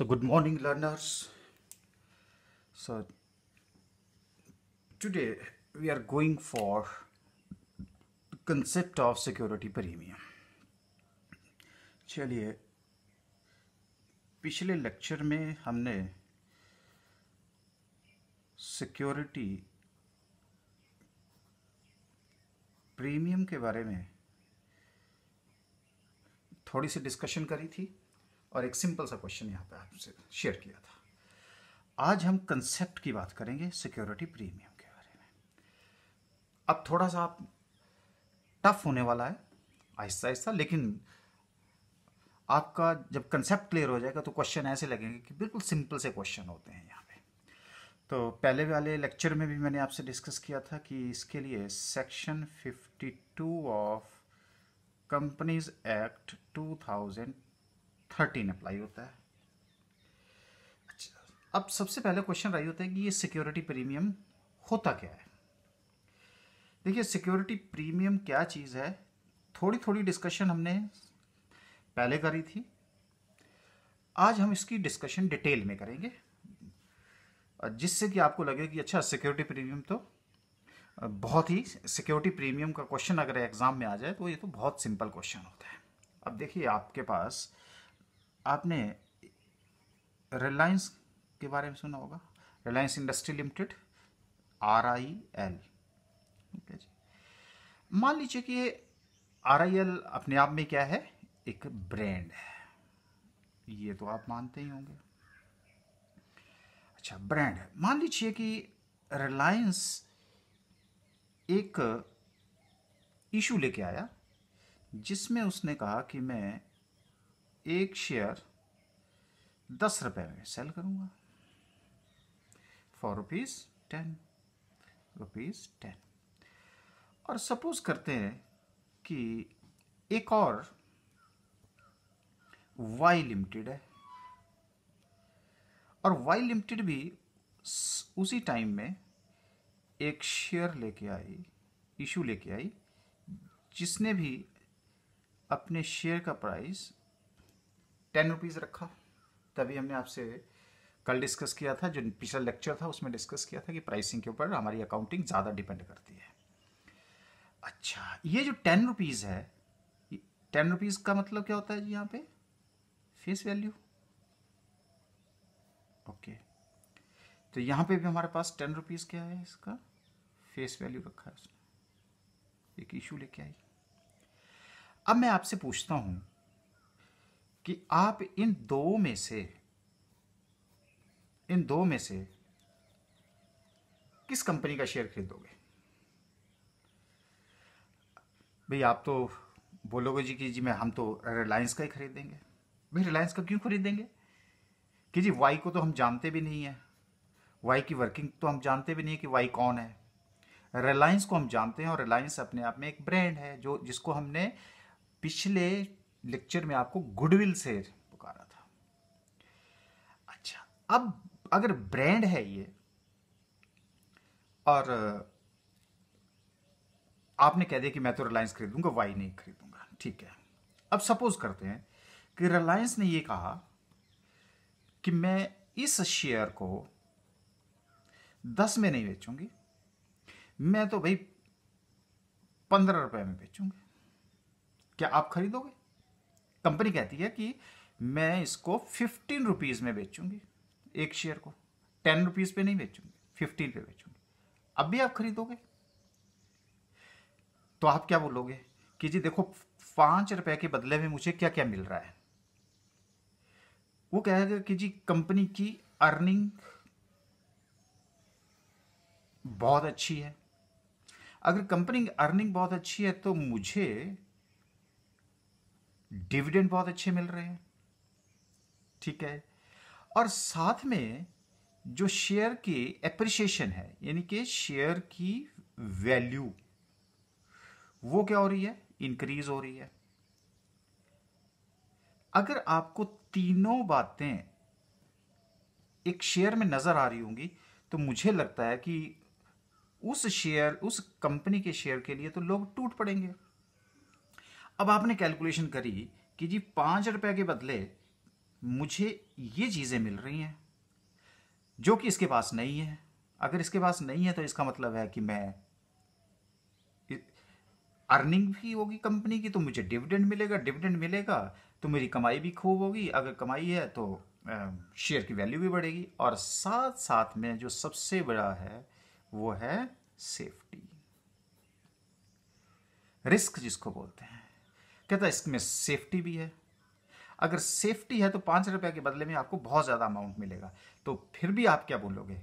So good morning learners. So today we are going for the concept of security premium. चलिए पिछले lecture में हमने security premium के बारे में थोड़ी सी डिस्कशन करी थी और एक सिंपल सा क्वेश्चन यहाँ पे आपसे शेयर किया था आज हम कंसेप्ट की बात करेंगे सिक्योरिटी प्रीमियम के बारे में अब थोड़ा सा आप टफ होने वाला है आहिस्ता आहिस्ता लेकिन आपका जब कंसेप्ट क्लियर हो जाएगा तो क्वेश्चन ऐसे लगेंगे कि बिल्कुल सिंपल से क्वेश्चन होते हैं यहाँ पे तो पहले वाले लेक्चर में भी मैंने आपसे डिस्कस किया था कि इसके लिए section 52 of companies act 2000 thirteen apply होता है अच्छा अब सबसे पहले क्वेश्चन रही होता है कि ये सिक्योरिटी प्रीमियम होता क्या है देखिए सिक्योरिटी प्रीमियम क्या चीज़ है थोड़ी थोड़ी डिस्कशन हमने पहले करी थी आज हम इसकी डिस्कशन डिटेल में करेंगे जिससे कि आपको लगे कि अच्छा सिक्योरिटी प्रीमियम तो बहुत ही सिक्योरिटी प्रीमियम का क्वेश्चन अगर एग्ज़ाम में आ जाए तो ये तो बहुत सिंपल क्वेश्चन होता है अब देखिए आपके पास आपने रिलायंस के बारे में सुना होगा Reliance industry limited R I L ठीक है जी मान लीजिए कि आर आई एल अपने आप में क्या है एक ब्रांड है ये तो आप मानते ही होंगे अच्छा ब्रांड है मान लीजिए कि रिलायंस एक इशू लेके आया जिसमें उसने कहा कि मैं एक शेयर दस रुपये में सेल करूँगा for rupees ten rupees ten और सपोज़ करते हैं कि एक और वाई लिमिटेड है और वाई लिमिटेड भी उसी टाइम में एक शेयर लेके आई इशू लेके आई जिसने भी अपने शेयर का प्राइस टेन रुपीज़ रखा तभी हमने आपसे कल डिस्कस किया था जो पिछला लेक्चर था उसमें डिस्कस किया था कि प्राइसिंग के ऊपर हमारी अकाउंटिंग ज़्यादा डिपेंड करती है अच्छा ये जो टेन रुपीज़ है टेन रुपीज़ का मतलब क्या होता है जी यहाँ पे फेस वैल्यू ओके तो यहाँ पे भी हमारे पास टेन रुपीज़ क्या है इसका फेस वैल्यू रखा है उसने एक इशू लेके आई अब मैं आपसे पूछता हूँ कि आप इन दो में से इन दो में से किस कंपनी का शेयर खरीदोगे भाई आप तो बोलोगे जी कि जी मैं हम तो रिलायंस का ही खरीदेंगे भाई रिलायंस का क्यों खरीदेंगे कि जी वाई को तो हम जानते भी नहीं है वाई की वर्किंग तो हम जानते भी नहीं है कि वाई कौन है रिलायंस को हम जानते हैं और रिलायंस अपने आप में एक ब्रांड है जो जिसको हमने पिछले लेक्चर में आपको गुडविल से पुकारा था अच्छा अब अगर ब्रांड है ये और आपने कह दिया कि मैं तो रिलायंस खरीदूंगा वाई नहीं खरीदूंगा ठीक है अब सपोज करते हैं कि रिलायंस ने ये कहा कि मैं इस शेयर को दस में नहीं बेचूंगी मैं तो भाई पंद्रह रुपए में बेचूंगी क्या आप खरीदोगे कंपनी कहती है कि मैं इसको फिफ्टीन रुपीज़ में बेचूंगी एक शेयर को टेन रुपीज़ पे नहीं बेचूंगी फिफ्टीन पे बेचूंगी अब भी आप खरीदोगे तो आप क्या बोलोगे कि जी देखो पांच रुपए के बदले में मुझे क्या क्या मिल रहा है वो कहेगा कि जी कंपनी की अर्निंग बहुत अच्छी है अगर कंपनी की अर्निंग बहुत अच्छी है तो मुझे डिविडेंड बहुत अच्छे मिल रहे हैं ठीक है और साथ में जो शेयर के एप्रिशिएशन है यानी कि शेयर की वैल्यू वो क्या हो रही है इंक्रीज हो रही है अगर आपको तीनों बातें एक शेयर में नजर आ रही होंगी तो मुझे लगता है कि उस शेयर उस कंपनी के शेयर के लिए तो लोग टूट पड़ेंगे अब आपने कैलकुलेशन करी कि जी पांच रुपए के बदले मुझे ये चीज़ें मिल रही हैं जो कि इसके पास नहीं है अगर इसके पास नहीं है तो इसका मतलब है कि मैं अर्निंग भी होगी कंपनी की तो मुझे डिविडेंड मिलेगा डिविडेंड मिलेगा तो मेरी कमाई भी खूब होगी अगर कमाई है तो शेयर की वैल्यू भी बढ़ेगी और साथ साथ में जो सबसे बड़ा है वो है सेफ्टी रिस्क जिसको बोलते हैं कहता इसमें सेफ्टी भी है अगर सेफ्टी है तो पाँच रुपये के बदले में आपको बहुत ज़्यादा अमाउंट मिलेगा तो फिर भी आप क्या बोलोगे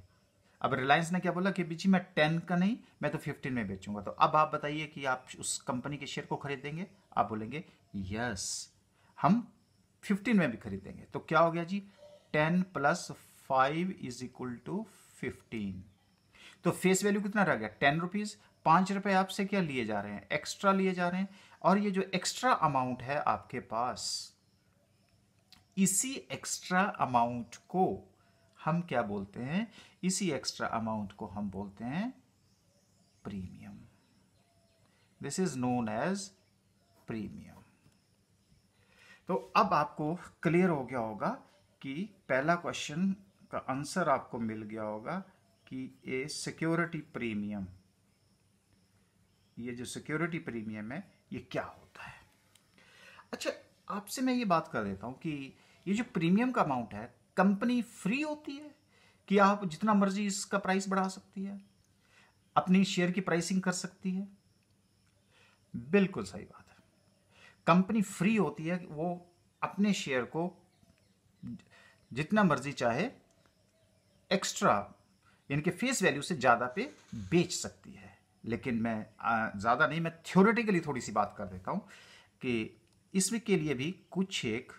अब रिलायंस ने क्या बोला कि बीजी मैं टेन का नहीं मैं तो फिफ्टीन में बेचूंगा तो अब आप बताइए कि आप उस कंपनी के शेयर को खरीदेंगे आप बोलेंगे यस हम फिफ्टीन में भी खरीदेंगे तो क्या हो गया जी ten plus five is equal to fifteen तो फेस वैल्यू कितना रह गया टेन रुपीज़ पांच रुपए आपसे क्या लिए जा रहे हैं एक्स्ट्रा लिए जा रहे हैं और ये जो एक्स्ट्रा अमाउंट है आपके पास इसी एक्स्ट्रा अमाउंट को हम क्या बोलते हैं इसी एक्स्ट्रा अमाउंट को हम बोलते हैं premium this is known as premium तो अब आपको क्लियर हो गया होगा कि पहला क्वेश्चन का आंसर आपको मिल गया होगा कि ये सिक्योरिटी प्रीमियम ये जो सिक्योरिटी प्रीमियम है ये क्या होता है अच्छा आपसे मैं ये बात कर देता हूँ कि ये जो प्रीमियम का अमाउंट है कंपनी फ्री होती है कि आप जितना मर्जी इसका प्राइस बढ़ा सकती है अपनी शेयर की प्राइसिंग कर सकती है बिल्कुल सही बात है कंपनी फ्री होती है वो अपने शेयर को जितना मर्जी चाहे एक्स्ट्रा यानी कि फेस वैल्यू से ज़्यादा पे बेच सकती है लेकिन मैं ज़्यादा नहीं मैं थ्योरेटिकली थोड़ी सी बात कर देता हूँ कि इसमें के लिए भी कुछ एक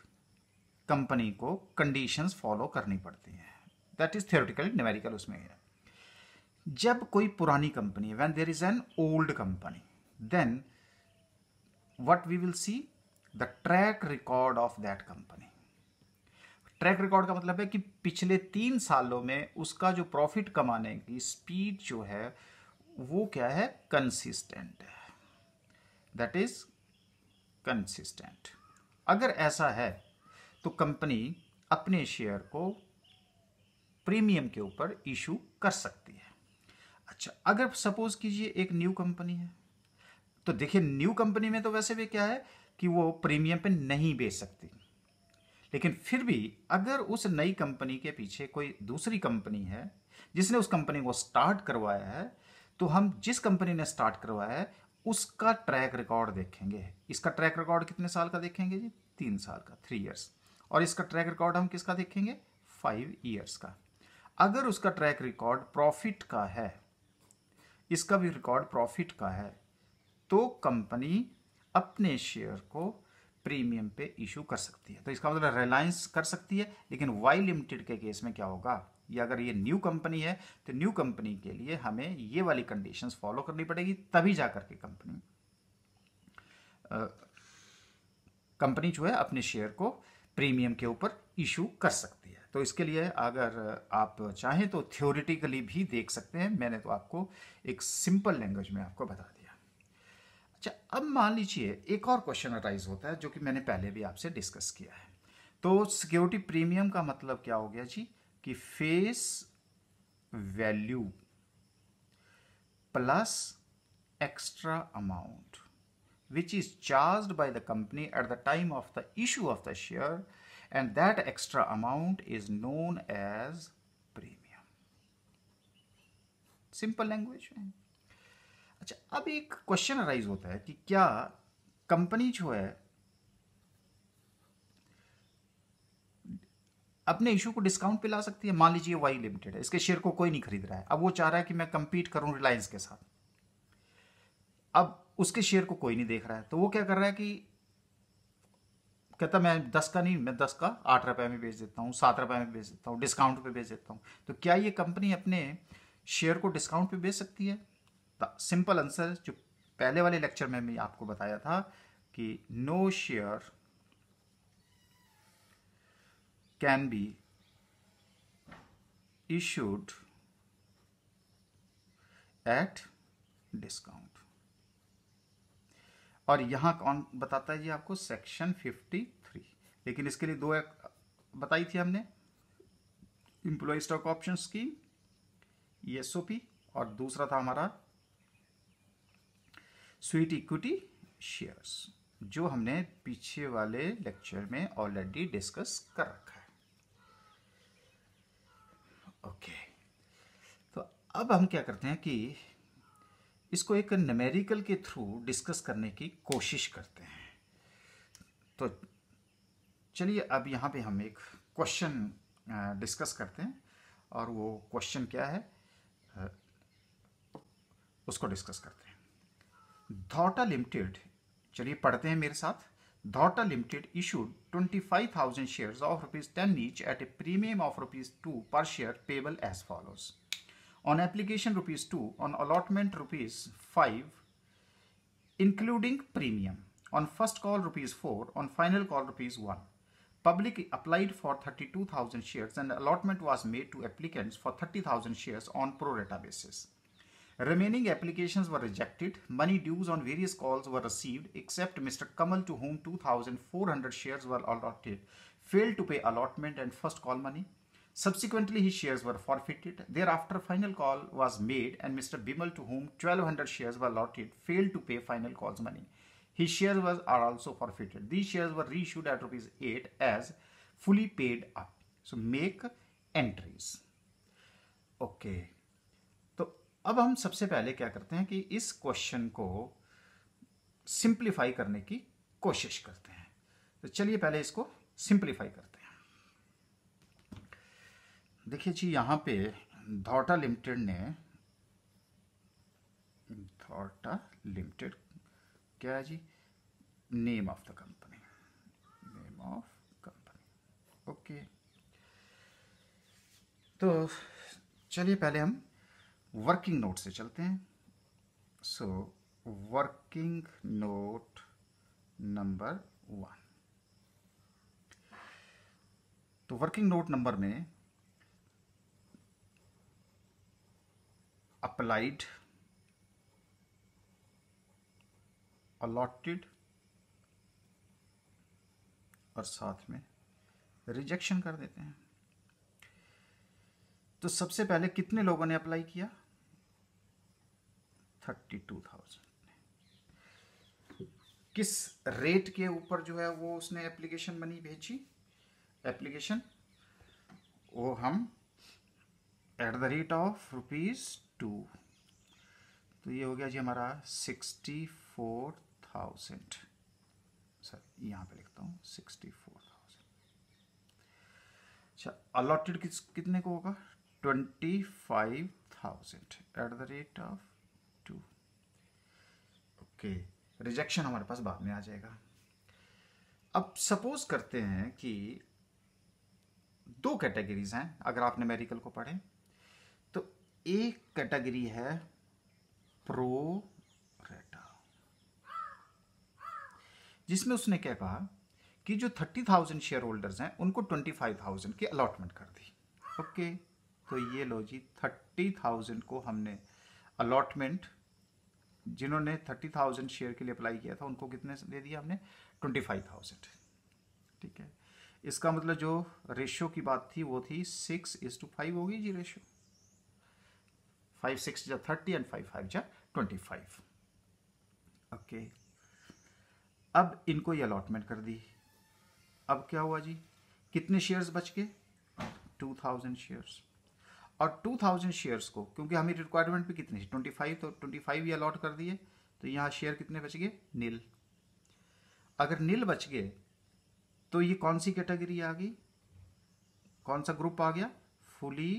कंपनी को कंडीशंस फॉलो करनी पड़ती हैं दैट इज़ थियोरटिकल न्यूमेरिकल उसमें है जब कोई पुरानी company when there is an old company then what we will see the track record of that company track record का मतलब है कि पिछले तीन सालों में उसका जो प्रॉफिट कमाने की स्पीड जो है वो क्या है कंसिस्टेंट है दैट इज कंसिस्टेंट अगर ऐसा है तो कंपनी अपने शेयर को प्रीमियम के ऊपर इशू कर सकती है अच्छा अगर सपोज कीजिए एक न्यू कंपनी है तो देखिए न्यू कंपनी में तो वैसे भी क्या है कि वो प्रीमियम पे नहीं बेच सकती लेकिन फिर भी अगर उस नई कंपनी के पीछे कोई दूसरी कंपनी है जिसने उस कंपनी को स्टार्ट करवाया है तो हम जिस कंपनी ने स्टार्ट करवाया है उसका ट्रैक रिकॉर्ड देखेंगे इसका ट्रैक रिकॉर्ड कितने साल का देखेंगे जी तीन साल का थ्री ईयर्स और इसका ट्रैक रिकॉर्ड हम किसका देखेंगे फाइव ईयर्स का अगर उसका ट्रैक रिकॉर्ड प्रॉफिट का है इसका भी रिकॉर्ड प्रॉफिट का है तो कंपनी अपने शेयर को प्रीमियम पे इशू कर सकती है तो इसका मतलब रिलायंस कर सकती है लेकिन वाई लिमिटेड के केस में क्या होगा या अगर ये न्यू कंपनी है तो न्यू कंपनी के लिए हमें ये वाली कंडीशंस फॉलो करनी पड़ेगी तभी जा करके कंपनी कंपनी जो है अपने शेयर को प्रीमियम के ऊपर इशू कर सकती है तो इसके लिए अगर आप चाहें तो थ्योरिटिकली भी देख सकते हैं मैंने तो आपको एक सिंपल लैंग्वेज में आपको बता दिया अच्छा अब मान लीजिए एक और क्वेश्चन अराइज होता है जो कि मैंने पहले भी आपसे डिस्कस किया है तो सिक्योरिटी प्रीमियम का मतलब क्या हो गया जी कि face value plus extra amount which is charged by the company at the time of the issue of the share and that extra amount is known as premium simple language अच्छा अब एक क्वेश्चन अराइज होता है कि क्या company जो है अपने इशू को डिस्काउंट पे ला सकती है मान लीजिए वाई लिमिटेड है इसके शेयर को कोई नहीं खरीद रहा है अब वो चाह रहा है कि मैं कंपीट करूं रिलायंस के साथ अब उसके शेयर को कोई नहीं देख रहा है तो वो क्या कर रहा है कि कहता मैं दस का नहीं मैं दस का आठ रुपए में बेच देता हूँ सात रुपए में बेच देता हूँ डिस्काउंट पे बेच देता हूँ तो क्या ये कंपनी अपने शेयर को डिस्काउंट पे बेच सकती है सिंपल तो आंसर जो पहले वाले लेक्चर में मैं आपको बताया था कि no share can be issued at discount और यहां कौन बताता है जी आपको सेक्शन 53 लेकिन इसके लिए दो एक बताई थी हमने इंप्लॉय स्टॉक ऑप्शन की एसओपी और दूसरा था हमारा स्वीट इक्विटी शेयर्स जो हमने पीछे वाले लेक्चर में ऑलरेडी डिस्कस कर रखा है ओके तो अब हम क्या करते हैं कि इसको एक नमेरिकल के थ्रू डिस्कस करने की कोशिश करते हैं तो चलिए अब यहाँ पे हम एक क्वेश्चन डिस्कस करते हैं और वो क्वेश्चन क्या है उसको डिस्कस करते हैं धोटा लिमिटेड चलिए पढ़ते हैं मेरे साथ Dhauta Limited issued 25,000 shares of rupees 10 each at a premium of rupees 2 per share payable as follows. On application rupees 2, on allotment rupees 5, including premium. On first call rupees 4, on final call rupees 1. Public applied for 32,000 shares and allotment was made to applicants for 30,000 shares on pro rata basis. Remaining applications were rejected. Money dues on various calls were received except Mr. Kamal to whom 2,400 shares were allotted, failed to pay allotment and first call money. Subsequently, his shares were forfeited. Thereafter, final call was made and Mr. Bimal to whom 1,200 shares were allotted, failed to pay final call's money. His shares were, are also forfeited. These shares were reissued at rupees 8 as fully paid up. So make entries. Okay. अब हम सबसे पहले क्या करते हैं कि इस question को सिंप्लीफाई करने की कोशिश करते हैं तो चलिए पहले इसको सिंप्लीफाई करते हैं देखिए जी यहां पे धोटा लिमिटेड ने धोटा लिमिटेड क्या है जी name of the company name of company okay तो चलिए पहले हम वर्किंग नोट से चलते हैं so working note number one तो वर्किंग नोट नंबर में अप्लाइड अलॉटेड और साथ में रिजेक्शन कर देते हैं तो सबसे पहले कितने लोगों ने अप्लाई किया थर्टी टू थाउजेंड किस रेट के ऊपर जो है वो उसने एप्लीकेशन मनी भेजी एप्लीकेशन वो हम at the rate of rupees two तो ये हो गया जी हमारा सिक्सटी फोर थाउजेंड सर यहां पे लिखता हूँ सिक्सटी फोर थाउजेंड अच्छा अलॉटेड किस कितने को होगा twenty five thousand at the rate of कि रिजेक्शन हमारे पास बाद में आ जाएगा अब सपोज करते हैं कि दो कैटेगरीज हैं अगर आप न्यूमेरिकल को पढ़ें तो एक कैटेगरी है प्रो रेटा जिसमें उसने क्या कहा कि जो थर्टी थाउजेंड शेयर होल्डर्स हैं उनको ट्वेंटी फाइव थाउजेंड की अलॉटमेंट कर दी ओके तो ये लो जी थर्टी थाउजेंड को हमने अलॉटमेंट जिन्होंने थर्टी थाउजेंड शेयर के लिए अप्लाई किया था उनको कितने दे दिया हमने ट्वेंटी फाइव थाउजेंड ठीक है इसका मतलब जो रेशियो की बात थी वो थी सिक्स इज टू फाइव होगी जी रेशियो फाइव सिक्स जा थर्टी एंड फाइव फाइव जा ट्वेंटी फाइव ओके अब इनको ये अलॉटमेंट कर दी अब क्या हुआ जी कितने शेयर्स बच गए टू थाउजेंड शेयर्स और 2000 शेयर्स को क्योंकि हमें रिक्वायरमेंट भी कितनी 25 तो 25 ही अलॉट कर दिए तो यहाँ शेयर कितने बच गए नील अगर नील बच गए तो ये कौन सी कैटेगरी आ गई कौन सा ग्रुप आ गया फुली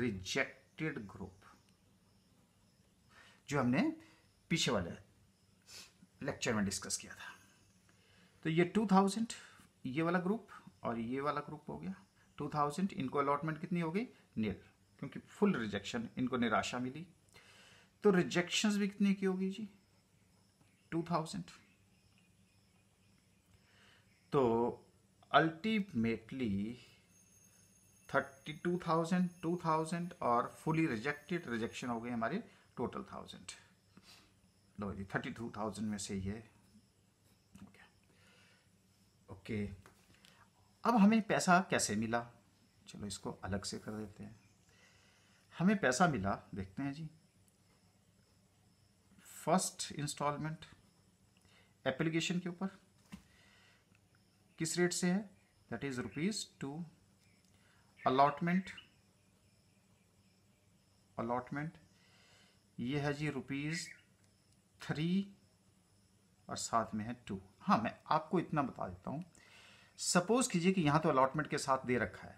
रिजेक्टेड ग्रुप जो हमने पीछे वाले लेक्चर में डिस्कस किया था तो ये 2000 ये वाला ग्रुप और ये वाला ग्रुप हो गया टू थाउजेंड इनको अलॉटमेंट कितनी होगी नील क्योंकि फुल रिजेक्शन इनको निराशा मिली तो रिजेक्शंस भी कितनी की होगी जी टू थाउजेंड तो ultimately thirty two thousand two thousand और फुली रिजेक्टेड रिजेक्शन हो गए हमारे टोटल थाउजेंड लो जी थर्टी टू थाउजेंड में से ये ओके okay. अब हमें पैसा कैसे मिला चलो इसको अलग से कर देते हैं हमें पैसा मिला देखते हैं जी फर्स्ट इंस्टॉलमेंट एप्लीकेशन के ऊपर किस रेट से है that is rupees two allotment allotment ये है जी रुपीज थ्री और साथ में है टू हाँ मैं आपको इतना बता देता हूँ सपोज कीजिए कि यहाँ तो अलॉटमेंट के साथ दे रखा है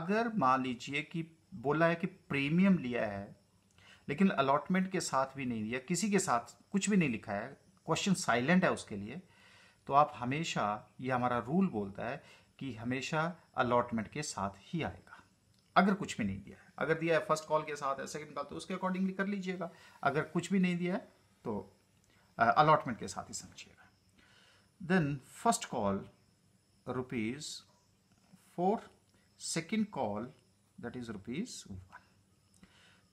अगर मान लीजिए कि बोला है कि प्रीमियम लिया है लेकिन अलॉटमेंट के साथ भी नहीं दिया किसी के साथ कुछ भी नहीं लिखा है क्वेश्चन साइलेंट है उसके लिए तो आप हमेशा ये हमारा रूल बोलता है कि हमेशा अलॉटमेंट के साथ ही आएगा अगर कुछ भी नहीं दिया है अगर दिया है फर्स्ट कॉल के साथ है सेकंड कॉल तो उसके अकॉर्डिंगली कर लीजिएगा अगर कुछ भी नहीं दिया है तो अलॉटमेंट के साथ ही समझिएगा then first call rupees 4 second call that is rupees 1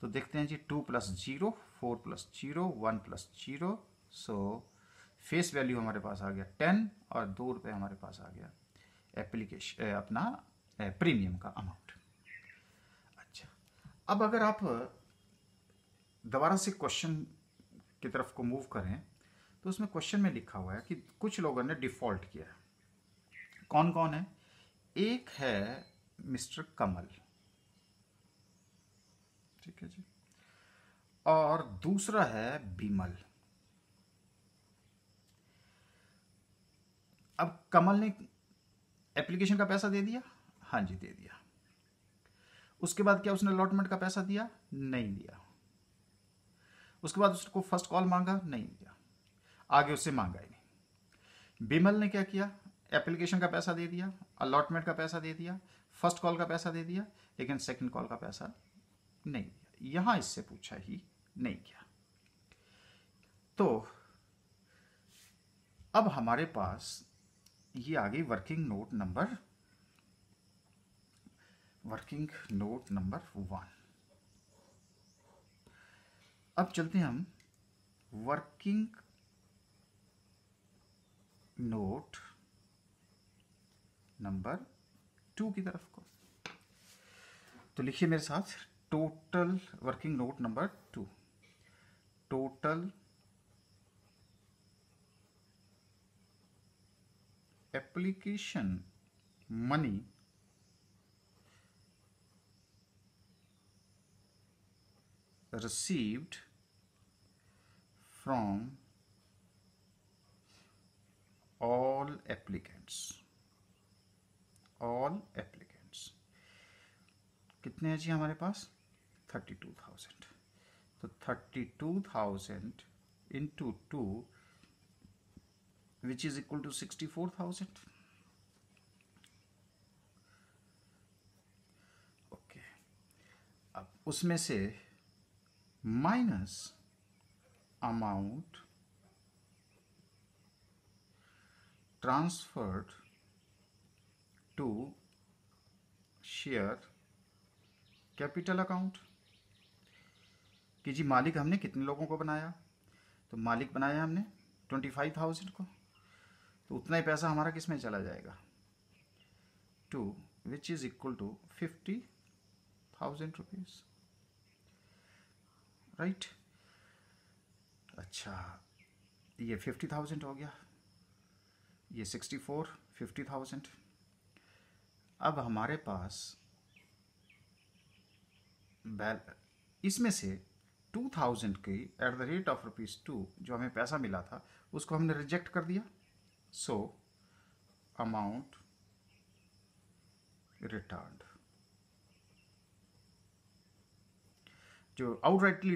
तो देखते हैं जी two plus zero four plus zero one plus zero so face value हमारे पास आ गया टेन और दो रुपये हमारे पास आ गया application अपना प्रीमियम का अमाउंट अच्छा अब अगर आप दोबारा से क्वेश्चन की तरफ को मूव करें तो उसमें क्वेश्चन में लिखा हुआ है कि कुछ लोगों ने डिफ़ॉल्ट किया है कौन कौन है एक है मिस्टर कमल ठीक है जी और दूसरा है बीमल अब कमल ने एप्लीकेशन का पैसा दे दिया हाँ जी दे दिया उसके बाद क्या उसने अलॉटमेंट का पैसा दिया नहीं दिया उसके बाद उसको फर्स्ट कॉल मांगा नहीं दिया आगे उससे मांगा ही नहीं बिमल ने क्या किया एप्लीकेशन का पैसा दे दिया अलॉटमेंट का पैसा दे दिया फर्स्ट कॉल का पैसा दे दिया लेकिन सेकंड कॉल का पैसा नहीं दिया यहां इससे पूछा ही नहीं गया तो अब हमारे पास ये आ गई working note number working note number one अब चलते हैं हम वर्किंग नोट नंबर टू की तरफ को तो लिखिए मेरे साथ total working note number two total application money received from all applicants all applicants कितने हैं जी हमारे पास थर्टी टू थाउजेंड तो thirty two thousand into two which is equal to sixty four thousand okay अब उसमें से minus amount transferred to share capital account कि जी मालिक हमने कितने लोगों को बनाया तो मालिक बनाया हमने ट्वेंटी फाइव थाउजेंड को तो उतना ही पैसा हमारा किस में चला जाएगा two which is equal to fifty thousand rupees right अच्छा ये फिफ्टी थाउजेंड हो गया ये सिक्सटी फोर फिफ्टी थाउजेंड अब हमारे पास इसमें से टू थाउजेंड की at the rate of rupees two जो हमें पैसा मिला था उसको हमने रिजेक्ट कर दिया सो अमाउंट रिटर्न जो आउटराइटली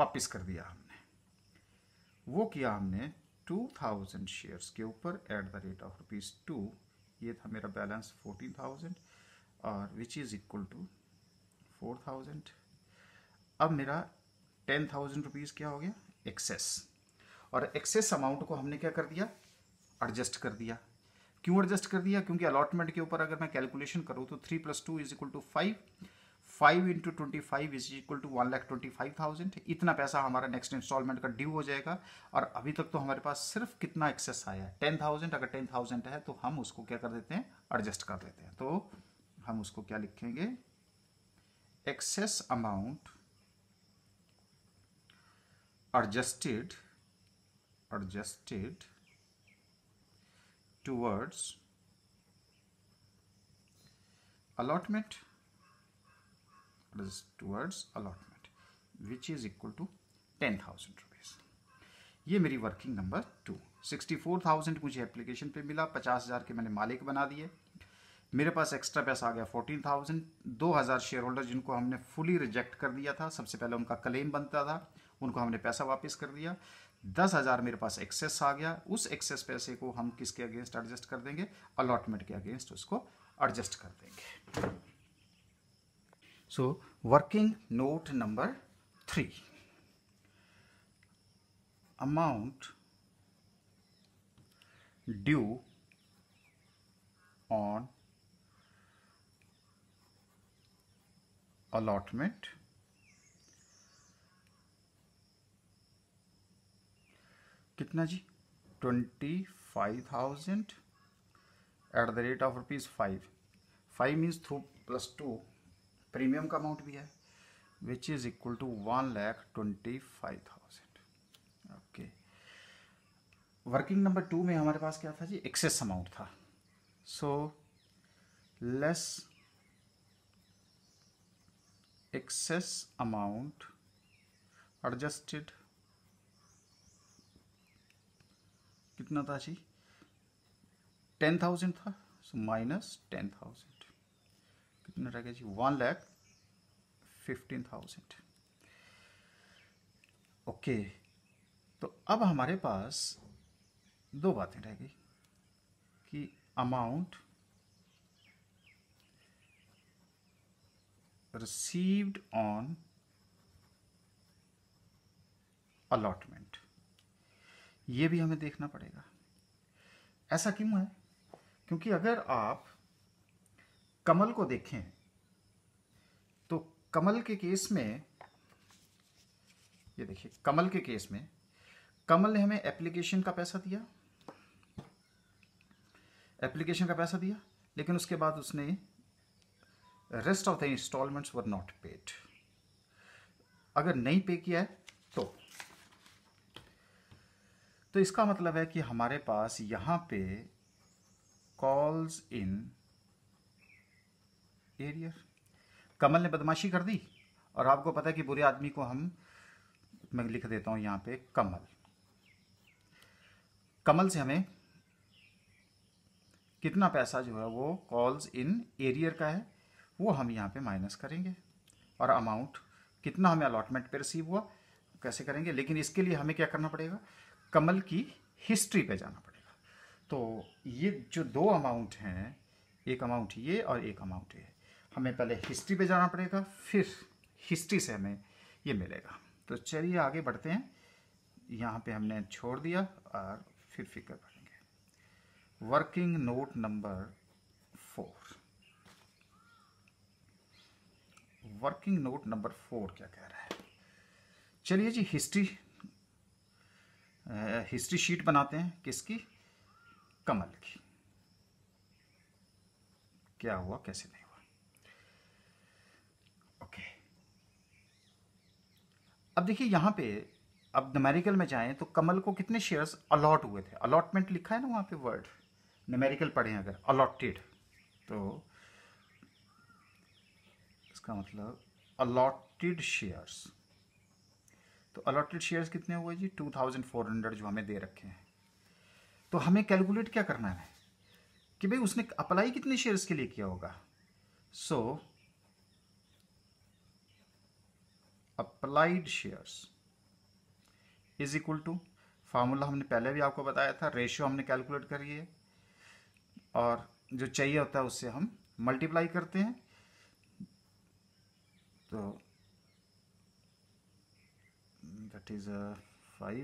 वापस कर दिया हमने वो किया हमने टू थाउजेंड शेयर्स के ऊपर at the rate of rupees two ये था मेरा बैलेंस फोर्टीन थाउजेंड और which is equal to four thousand अब मेरा टेन थाउजेंड रुपीज़ क्या हो गया एक्सेस और एक्सेस अमाउंट को हमने क्या कर दिया एडजस्ट कर दिया क्यों एडजस्ट कर दिया क्योंकि अलॉटमेंट के ऊपर अगर मैं कैलकुलेशन करूँ तो three plus two is equal to five five into twenty five is equal to one lakh twenty five thousand इतना पैसा हमारा नेक्स्ट इंस्टॉलमेंट का ड्यू हो जाएगा और अभी तक तो हमारे पास सिर्फ कितना एक्सेस आया है टेन थाउजेंड अगर टेन थाउजेंड है तो हम उसको क्या कर देते हैं एडजस्ट कर देते हैं तो हम उसको क्या लिखेंगे excess amount adjusted adjusted towards allotment that is towards allotment which is equal to ten thousand rupees ये मेरी working number two sixty four thousand मुझे एप्लीकेशन पे मिला पचास हज़ार के मैंने मालिक बना दिए मेरे पास एक्स्ट्रा पैसा आ गया फोर्टीन थाउजेंड दो हज़ार शेयर होल्डर जिनको हमने फुली रिजेक्ट कर दिया था सबसे पहले उनका क्लेम बनता था उनको हमने पैसा वापस कर दिया दस हज़ार मेरे पास एक्सेस आ गया उस एक्सेस पैसे को हम किसके अगेंस्ट एडजस्ट कर देंगे अलॉटमेंट के अगेंस्ट उसको एडजस्ट कर देंगे So working note number 3 amount due on allotment कितना जी twenty five thousand at the rate of rupees five five means three plus two premium का अमाउंट भी है which is equal to one lakh twenty five thousand okay working number two में हमारे पास क्या था जी एक्सेस अमाउंट था so less excess amount adjusted कितना था जी टेन थाउजेंड था सो माइनस टेन थाउजेंड कितना रह गया जी one lakh fifteen thousand okay तो अब हमारे पास दो बातें रह गई कि अमाउंट received on allotment ये भी हमें देखना पड़ेगा ऐसा क्यों है क्योंकि अगर आप कमल को देखें तो कमल के केस में ये देखिए कमल के केस में कमल ने हमें एप्लीकेशन का पैसा दिया एप्लीकेशन का पैसा दिया लेकिन उसके बाद उसने rest of the installments were not paid अगर नहीं पे किया है तो तो इसका मतलब है कि हमारे पास यहां पे कॉल्स इन एरियर कमल ने बदमाशी कर दी और आपको पता है कि बुरे आदमी को हम मैं लिख देता हूं यहाँ पे कमल कमल से हमें कितना पैसा जो है वो कॉल्स इन एरियर का है वो हम यहाँ पे माइनस करेंगे और अमाउंट कितना हमें अलॉटमेंट पे रिसीव हुआ कैसे करेंगे लेकिन इसके लिए हमें क्या करना पड़ेगा कमल की हिस्ट्री पे जाना पड़ेगा तो ये जो दो अमाउंट हैं एक अमाउंट ये और एक अमाउंट ये हमें पहले हिस्ट्री पे जाना पड़ेगा फिर हिस्ट्री से हमें ये मिलेगा तो चलिए आगे बढ़ते हैं यहाँ पे हमने छोड़ दिया और फिर फिक्र पढ़ेंगे working note number four working note number four क्या कह रहा है चलिए जी हिस्ट्री हिस्ट्री शीट बनाते हैं किसकी कमल की क्या हुआ कैसे नहीं अब देखिए यहाँ पे अब नमेरिकल में जाएं तो कमल को कितने शेयर्स अलॉट हुए थे अलॉटमेंट लिखा है ना वहाँ पे वर्ड नमेरिकल पढ़ें अगर अलॉटेड तो इसका मतलब अलॉटेड शेयर्स तो अलॉटेड शेयर्स कितने हुए जी 2400 जो हमें दे रखे हैं तो हमें कैलकुलेट क्या करना है कि भाई उसने अप्लाई कितने शेयर्स के लिए किया होगा so so, applied shares is equal to formula हमने पहले भी आपको बताया था रेशियो हमने कैलकुलेट करी है और जो चाहिए होता है उससे हम मल्टीप्लाई करते हैं तो that इज a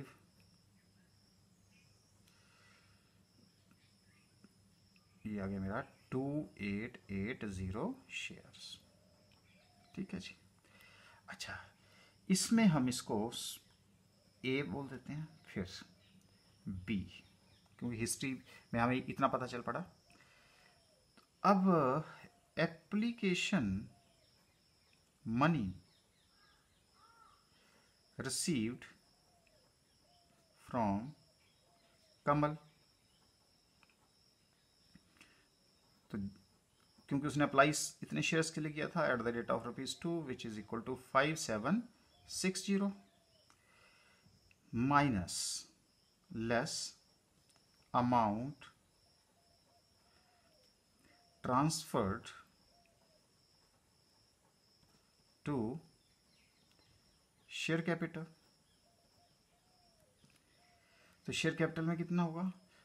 ये आ गया मेरा two eight eight zero shares ठीक है जी अच्छा इसमें हम इसको ए बोल देते हैं फिर बी क्योंकि हिस्ट्री में हमें इतना पता चल पड़ा अब application money received from Kamal तो क्योंकि उसने अप्लाई इतने शेयर्स के लिए किया था at the rate of rupees two which is equal to five seven six zero minus less amount transferred to share capital तो शेयर कैपिटल में कितना होगा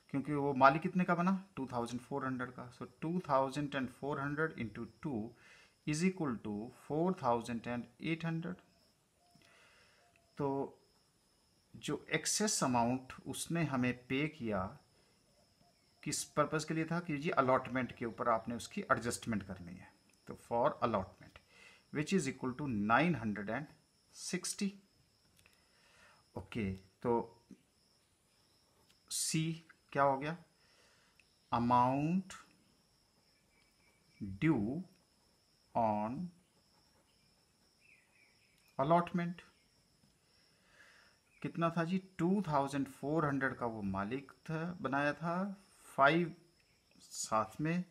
क्योंकि वो मालिक कितने का बना 2400 का so so, 2400 thousand and four hundred into two is equal to four thousand and eight hundred तो जो एक्सेस अमाउंट उसने हमें पे किया किस पर्पज़ के लिए था कि जी अलॉटमेंट के ऊपर आपने उसकी एडजस्टमेंट करनी है तो for allotment which is equal to nine hundred and sixty okay तो सी क्या हो गया अमाउंट ड्यू ऑन अलॉटमेंट कितना था जी 2400 का वो मालिक था बनाया था फाइव साथ में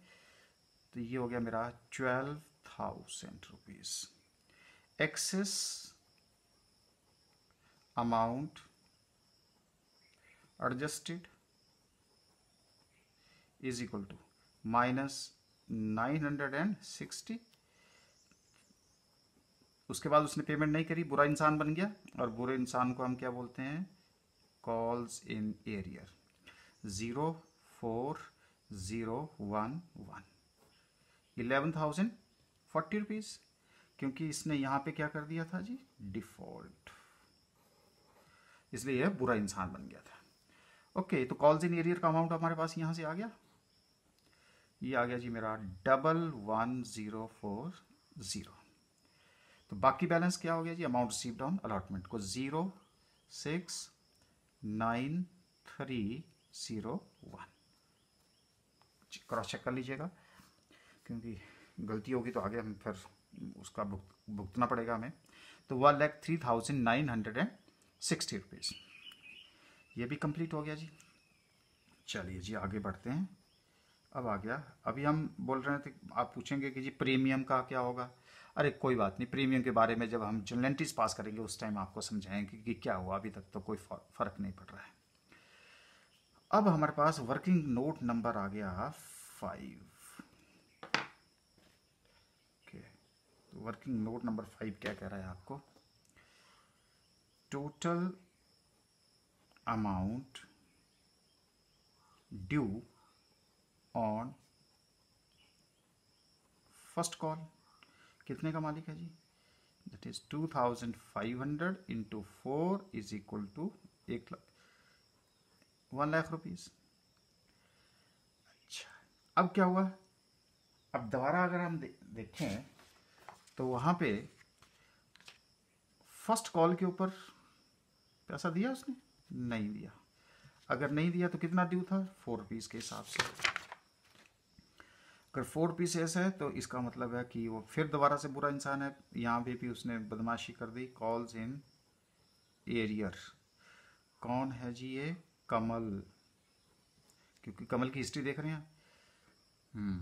तो ये हो गया मेरा twelve thousand rupees excess equal to minus nine hundred and sixty उसके बाद उसने पेमेंट नहीं करी बुरा इंसान बन गया और बुरे इंसान को हम क्या बोलते हैं calls in arrear zero four zero one one eleven thousand forty rupees क्योंकि इसने यहाँ पे क्या कर दिया था जी डिफ़ॉल्ट इसलिए यह बुरा इंसान बन गया था ओके तो कॉल्स इन एरियर का अमाउंट हमारे पास यहाँ से आ गया ये आ गया जी मेरा double one zero four zero तो बाकी बैलेंस क्या हो गया जी अमाउंट रिसीव ऑन अलॉटमेंट को zero six nine three zero one cross check कर लीजिएगा क्योंकि गलती होगी तो आगे हम फिर उसका भुगतना पड़ेगा हमें तो one lakh three thousand nine hundred and sixty rupees ये भी कंप्लीट हो गया जी चलिए जी आगे बढ़ते हैं अब आ गया अभी हम बोल रहे थे आप पूछेंगे कि जी प्रीमियम का क्या होगा अरे कोई बात नहीं प्रीमियम के बारे में जब हम जुनलेंटिस पास करेंगे उस टाइम आपको समझाएंगे कि क्या हुआ अभी तक तो कोई फर्क नहीं पड़ रहा है अब हमारे पास वर्किंग नोट नंबर आ गया फाइव तो वर्किंग नोट नंबर फाइव क्या कह रहा है आपको total amount due on first call कितने का मालिक है जी that is two thousand five hundred into four is equal to एक लाख वन लाख रुपीज अच्छा अब क्या हुआ अब दोबारा अगर हम दे, देखें तो वहां पे फर्स्ट कॉल के ऊपर पैसा दिया उसने नहीं दिया अगर नहीं दिया तो कितना ड्यू था फोर रुपीज़ के हिसाब से अगर फोर पीसेस है तो इसका मतलब है कि वो फिर दोबारा से बुरा इंसान है यहाँ पे भी उसने बदमाशी कर दी कॉल्स इन एरियर कौन है जी ये कमल क्योंकि कमल की हिस्ट्री देख रहे हैं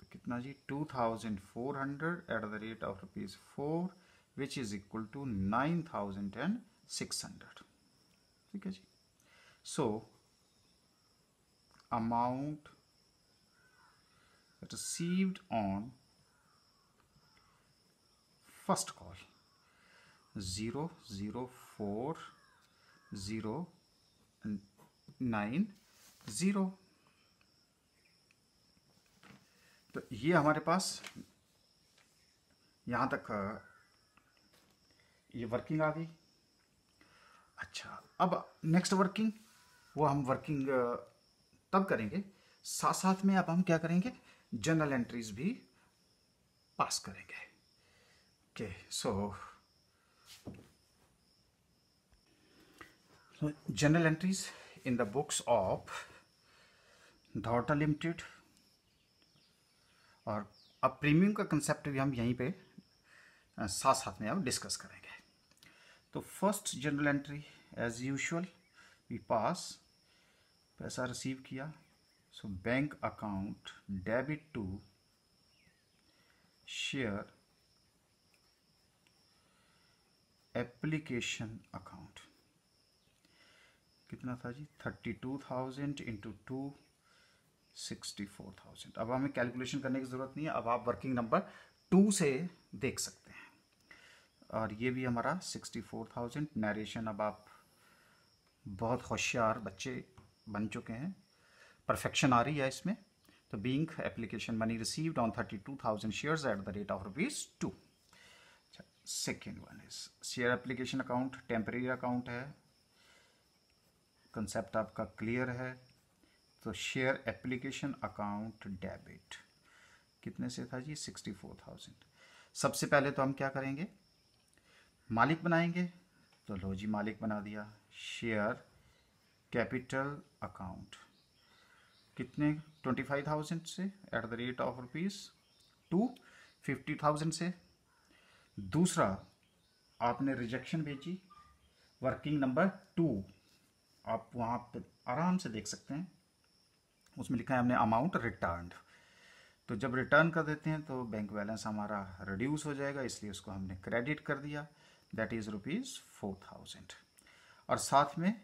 तो कितना जी two thousand four hundred at the rate of rupees four which is equal to nine thousand and six hundred ठीक है जी so amount received on first call 0 0 4 तो ये हमारे पास यहां तक ये वर्किंग आ गई अच्छा अब नेक्स्ट वर्किंग वो हम वर्किंग तब करेंगे साथ साथ में अब हम क्या करेंगे जनरल एंट्रीज भी पास करेंगे okay so journal entries in the books of Dhota limited और अब प्रीमियम का कंसेप्ट भी हम यहीं पे साथ साथ में हम डिस्कस करेंगे तो first journal entry as usual we pass पैसा रिसीव किया so bank account debit to share application account कितना था जी thirty two thousand into two sixty four thousand अब हमें कैलकुलेशन करने की ज़रूरत नहीं है अब आप वर्किंग नंबर टू से देख सकते हैं और ये भी हमारा सिक्सटी फोर थाउजेंड नरेशन अब आप बहुत होशियार बच्चे बन चुके हैं परफेक्शन आ रही है इसमें तो being application money received on thirty two thousand share at the rate of rupees two second one is share application account temporary account है कंसेप्ट आपका क्लियर है तो शेयर एप्लीकेशन अकाउंट डेबिट कितने से था जी सिक्सटी फोर थाउजेंड सबसे पहले तो हम क्या करेंगे मालिक बनाएंगे तो लो जी मालिक बना दिया शेयर कैपिटल अकाउंट कितने ट्वेंटी फाइव थाउजेंड से at the rate of rupees two fifty thousand से दूसरा आपने रिजेक्शन भेजी वर्किंग नंबर टू आप वहाँ पर आराम से देख सकते हैं उसमें लिखा है हमने अमाउंट रिटर्न तो जब रिटर्न कर देते हैं तो बैंक बैलेंस हमारा रिड्यूस हो जाएगा इसलिए उसको हमने क्रेडिट कर दिया that is rupees four thousand और साथ में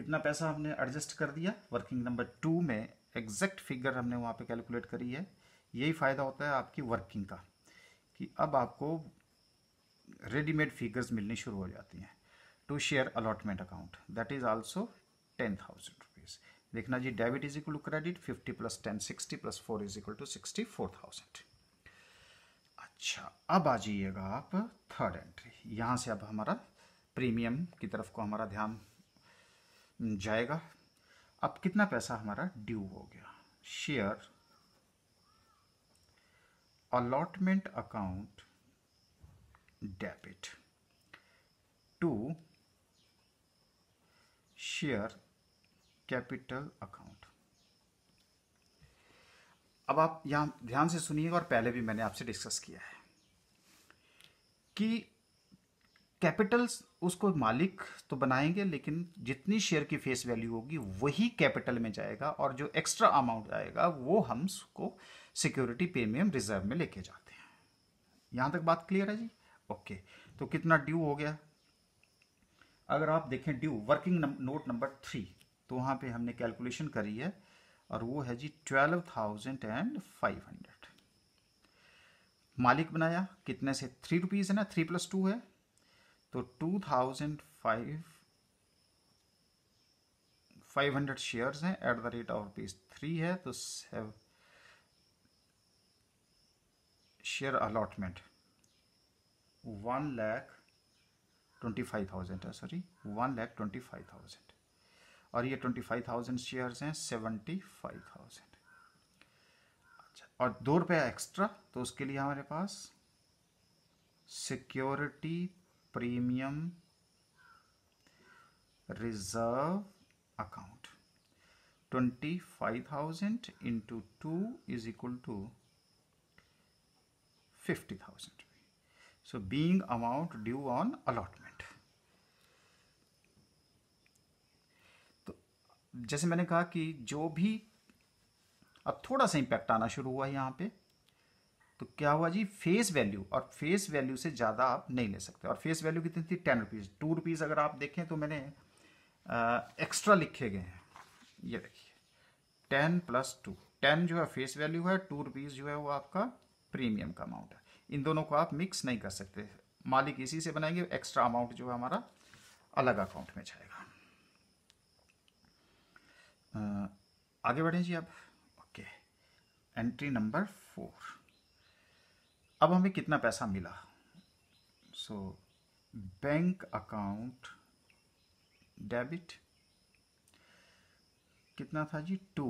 कितना पैसा हमने एडजस्ट कर दिया वर्किंग नंबर टू में एग्जैक्ट फिगर हमने वहाँ पे कैलकुलेट करी है यही फ़ायदा होता है आपकी वर्किंग का कि अब आपको रेडीमेड फिगर्स मिलनी शुरू हो जाती हैं to share allotment account that is also ten thousand rupees देखना जी debit is equal to credit fifty plus ten sixty plus four is equal to sixty four thousand अच्छा अब आ जाइएगा आप थर्ड एंट्री यहाँ से अब हमारा प्रीमियम की तरफ को हमारा ध्यान जाएगा अब कितना पैसा हमारा ड्यू हो गया share allotment account debit to share capital account अब आप यहां ध्यान से सुनिएगा और पहले भी मैंने आपसे डिस्कस किया है कि कैपिटल्स उसको मालिक तो बनाएंगे लेकिन जितनी शेयर की फेस वैल्यू होगी वही कैपिटल में जाएगा और जो एक्स्ट्रा अमाउंट आएगा वो हम उसको सिक्योरिटी प्रीमियम रिजर्व में लेके जाते हैं यहाँ तक बात क्लियर है जी ओके तो कितना ड्यू हो गया अगर आप देखें due working note number three तो वहाँ पे हमने कैलकुलेशन करी है और वो है जी twelve thousand and five hundred मालिक बनाया कितने से थ्री रुपीज़ है ना थ्री प्लस टू है तो two thousand five five hundred shares हैं at the rate of rupees three है तो share allotment one lakh twenty five thousand है sorry one lakh twenty five thousand और ये ट्वेंटी फाइव थाउजेंड शेयर हैं सेवेंटी फाइव थाउजेंड अच्छा और दो रुपया एक्स्ट्रा तो उसके लिए हमारे पास security premium reserve account twenty five thousand into two is equal to fifty thousand so being amount due on allotment तो जैसे मैंने कहा कि जो भी अब थोड़ा सा इंपैक्ट आना शुरू हुआ यहां पर तो क्या हुआ जी फेस वैल्यू और फेस वैल्यू से ज़्यादा आप नहीं ले सकते और फेस वैल्यू कितनी थी टेन रुपीज़ टू रुपीज़ अगर आप देखें तो मैंने आ, एक्स्ट्रा लिखे गए हैं ये देखिए टेन प्लस टू टेन जो है फेस वैल्यू है टू रुपीज़ जो है वो आपका प्रीमियम का अमाउंट है इन दोनों को आप मिक्स नहीं कर सकते मालिक इसी से बनाएंगे एक्स्ट्रा अमाउंट जो है हमारा अलग अकाउंट में जाएगा आ, आगे बढ़ें जी अब ओके एंट्री नंबर फोर अब हमें कितना पैसा मिला सो बैंक अकाउंट डेबिट कितना था जी टू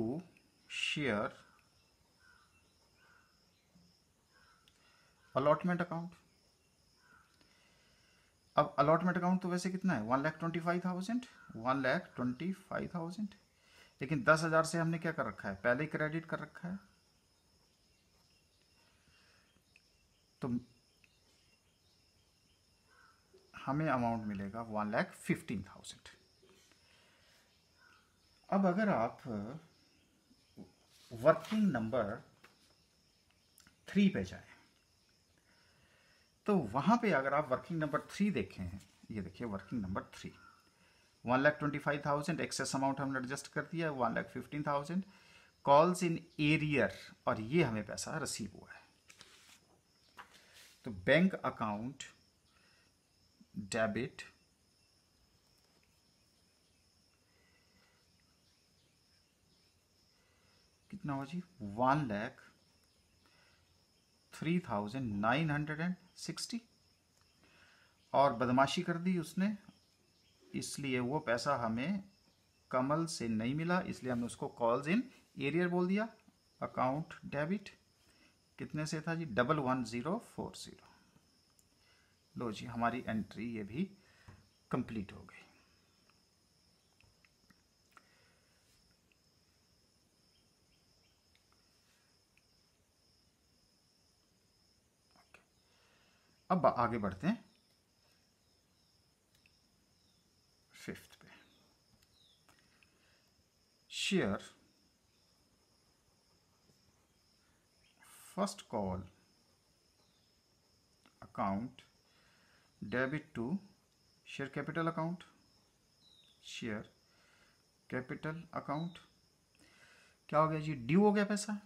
शेयर अलॉटमेंट अकाउंट अब अलॉटमेंट अकाउंट तो वैसे कितना है one lakh twenty five thousand one lakh twenty five thousand लेकिन दस हज़ार से हमने क्या कर रखा है पहले क्रेडिट कर रखा है हमें अमाउंट मिलेगा वन लैख फिफ्टीन थाउजेंड अब अगर आप वर्किंग नंबर थ्री पे जाए तो वहां पे अगर आप वर्किंग नंबर थ्री देखें ये देखिए working number three one lakh twenty five thousand excess amount हमने एडजस्ट कर दिया है one lakh fifteen thousand calls in arrear और ये हमें पैसा रिसीव हुआ है तो बैंक अकाउंट debit कितना हुआ जी one lakh three thousand nine hundred and sixty और बदमाशी कर दी उसने इसलिए वो पैसा हमें कमल से नहीं मिला इसलिए हमने उसको कॉल्स इन एरियर बोल दिया अकाउंट डेबिट कितने से था जी double one zero four zero लो जी हमारी एंट्री ये भी कंप्लीट हो गई अब आगे बढ़ते हैं फिफ्थ पे share first call account debit to share capital account share capital account क्या हो गया जी ड्यू हो गया पैसा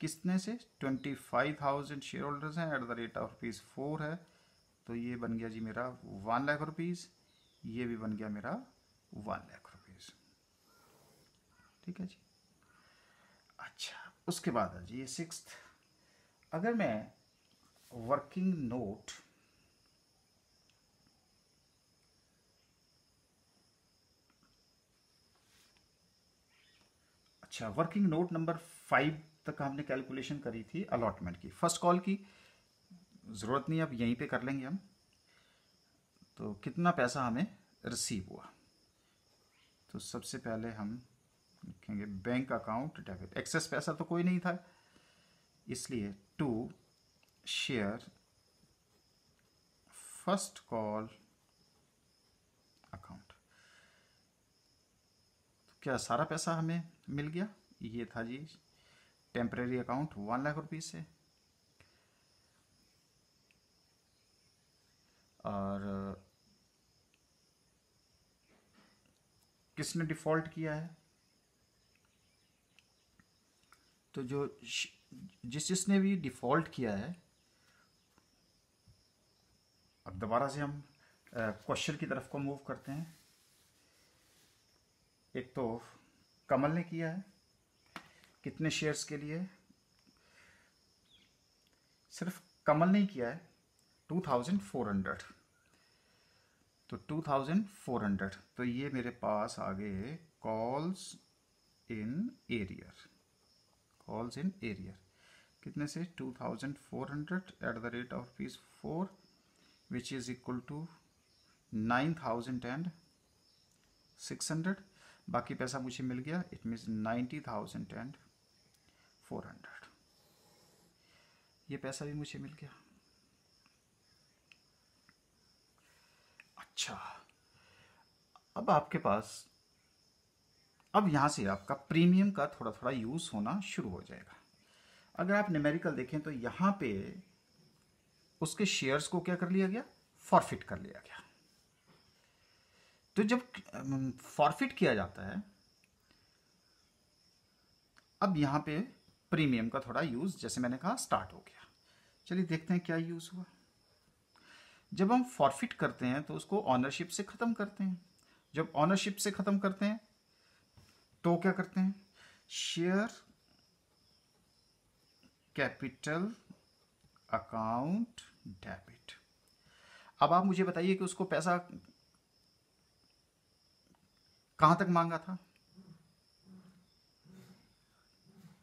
किसने से twenty five thousand share holders हैं at the rate of rupees four है तो ये बन गया जी मेरा वन लाख रुपीज़ ये भी बन गया मेरा वन लाख रुपीज़ ठीक है जी अच्छा उसके बाद है जी ये सिक्स अगर मैं वर्किंग नोट अच्छा वर्किंग नोट नंबर फाइव तक हमने कैलकुलेशन करी थी अलॉटमेंट की फर्स्ट कॉल की ज़रूरत नहीं अब यहीं पे कर लेंगे हम तो कितना पैसा हमें रिसीव हुआ तो सबसे पहले हम लिखेंगे बैंक अकाउंट डेबिट एक्सेस पैसा तो कोई नहीं था इसलिए to share first call account क्या सारा पैसा हमें मिल गया ये था जी temporary account one lakh rupees से और किसने डिफ़ॉल्ट किया है तो जो जिस जिसने भी डिफ़ॉल्ट किया है अब दोबारा से हम क्वेश्चन की तरफ को मूव करते हैं एक तो कमल ने किया है कितने शेयर्स के लिए सिर्फ कमल ने किया है 2400 तो 2400 तो ये मेरे पास आ गए calls in arrear calls in arrear कितने से 2400 at the rate of rupees four which is equal to nine thousand and six hundred बाकी पैसा मुझे मिल गया it means ninety thousand and four hundred ये पैसा भी मुझे मिल गया अच्छा अब आपके पास अब यहाँ से आपका प्रीमियम का थोड़ा थोड़ा यूज़ होना शुरू हो जाएगा अगर आप न्यूमेरिकल देखें तो यहाँ पे उसके शेयर्स को क्या कर लिया गया फॉरफिट कर लिया गया तो जब फॉरफिट किया जाता है अब यहां पे प्रीमियम का थोड़ा यूज़ जैसे मैंने कहा स्टार्ट हो गया चलिए देखते हैं क्या यूज़ हुआ जब हम फॉरफिट करते हैं तो उसको ऑनरशिप से ख़त्म करते हैं जब ऑनरशिप से ख़त्म करते हैं तो क्या करते हैं शेयर कैपिटल अकाउंट डेबिट अब आप मुझे बताइए कि उसको पैसा कहां तक मांगा था